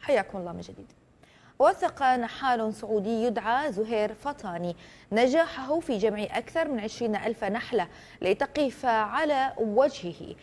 حياكم الله من جديد وثق نحال سعودي يدعى زهير فطاني نجاحه في جمع أكثر من 20 ألف نحلة لتقف على وجهه